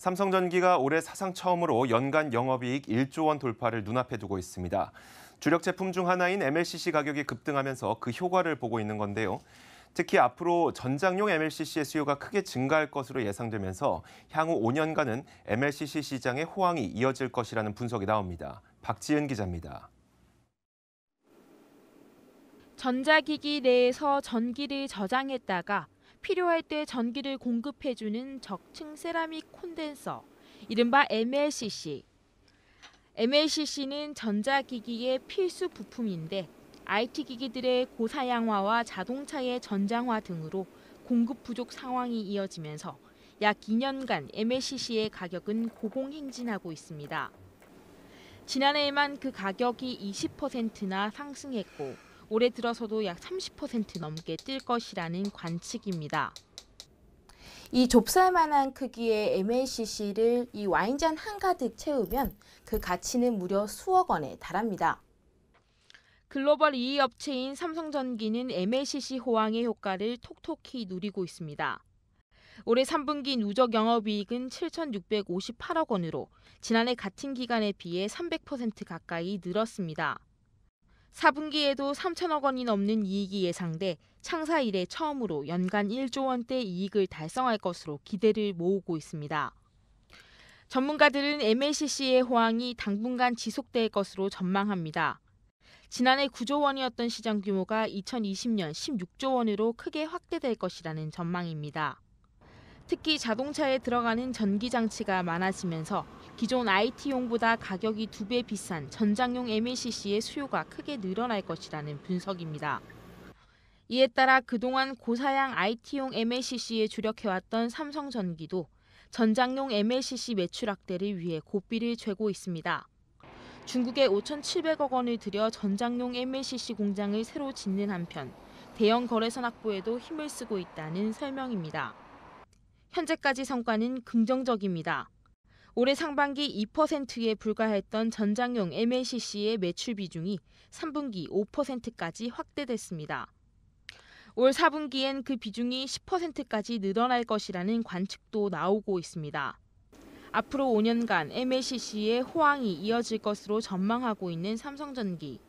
삼성전기가 올해 사상 처음으로 연간 영업이익 1조 원 돌파를 눈앞에 두고 있습니다. 주력 제품 중 하나인 MLCC 가격이 급등하면서 그 효과를 보고 있는 건데요. 특히 앞으로 전장용 MLCC의 수요가 크게 증가할 것으로 예상되면서 향후 5년간은 MLCC 시장의 호황이 이어질 것이라는 분석이 나옵니다. 박지은 기자입니다. 전자기기 내에서 전기를 저장했다가 필요할 때 전기를 공급해주는 적층 세라믹 콘덴서, 이른바 MLCC. MLCC는 전자기기의 필수 부품인데 IT 기기들의 고사양화와 자동차의 전장화 등으로 공급 부족 상황이 이어지면서 약 2년간 MLCC의 가격은 고공행진하고 있습니다. 지난해에만 그 가격이 20%나 상승했고 올해 들어서도 약 30% 넘게 뛸 것이라는 관측입니다. 이 좁쌀 만한 크기의 MLCC를 이 와인잔 한가득 채우면 그 가치는 무려 수억 원에 달합니다. 글로벌 2 업체인 삼성전기는 MLCC 호황의 효과를 톡톡히 누리고 있습니다. 올해 3분기 누적 영업이익은 7,658억 원으로 지난해 같은 기간에 비해 300% 가까이 늘었습니다. 4분기에도 3천억 원이 넘는 이익이 예상돼 창사 이래 처음으로 연간 1조 원대 이익을 달성할 것으로 기대를 모으고 있습니다. 전문가들은 MLCC의 호황이 당분간 지속될 것으로 전망합니다. 지난해 9조 원이었던 시장 규모가 2020년 16조 원으로 크게 확대될 것이라는 전망입니다. 특히 자동차에 들어가는 전기 장치가 많아지면서 기존 IT용보다 가격이 두 배 비싼 전장용 MECC의 수요가 크게 늘어날 것이라는 분석입니다. 이에 따라 그동안 고사양 IT용 MLCC에 주력해왔던 삼성전기도 전장용 MLCC 매출 확대를 위해 고삐를 죄고 있습니다. 중국에 5,700억 원을 들여 전장용 MLCC 공장을 새로 짓는 한편 대형 거래선 확보에도 힘을 쓰고 있다는 설명입니다. 현재까지 성과는 긍정적입니다. 올해 상반기 2%에 불과했던 전장용 MLCC의 매출 비중이 3분기 5%까지 확대됐습니다. 올 4분기엔 그 비중이 10%까지 늘어날 것이라는 관측도 나오고 있습니다. 앞으로 5년간 MLCC의 호황이 이어질 것으로 전망하고 있는 삼성전기.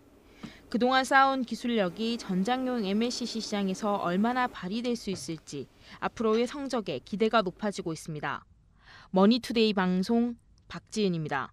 그동안 쌓아온 기술력이 전장용 MLCC 시장에서 얼마나 발휘될 수 있을지 앞으로의 성적에 기대가 높아지고 있습니다. 머니투데이 방송 박지은입니다.